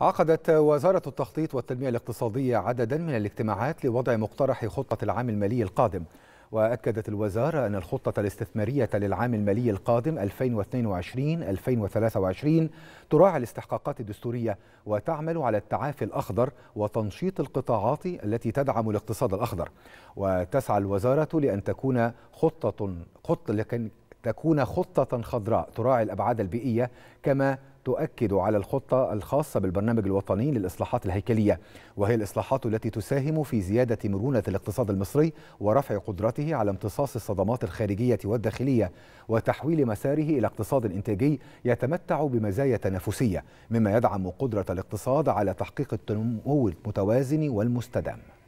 عقدت وزارة التخطيط والتنمية الاقتصادية عددا من الاجتماعات لوضع مقترح خطة العام المالي القادم وأكدت الوزارة أن الخطة الاستثمارية للعام المالي القادم 2022-2023 تراعي الاستحقاقات الدستورية وتعمل على التعافي الأخضر وتنشيط القطاعات التي تدعم الاقتصاد الأخضر وتسعى الوزارة لأن تكون خطة خط تكون خطة خضراء تراعي الأبعاد البيئية كما تؤكد على الخطة الخاصة بالبرنامج الوطني للإصلاحات الهيكلية وهي الإصلاحات التي تساهم في زيادة مرونة الاقتصاد المصري ورفع قدرته على امتصاص الصدمات الخارجية والداخلية وتحويل مساره إلى اقتصاد إنتاجي يتمتع بمزايا تنافسية مما يدعم قدرة الاقتصاد على تحقيق النمو المتوازن والمستدام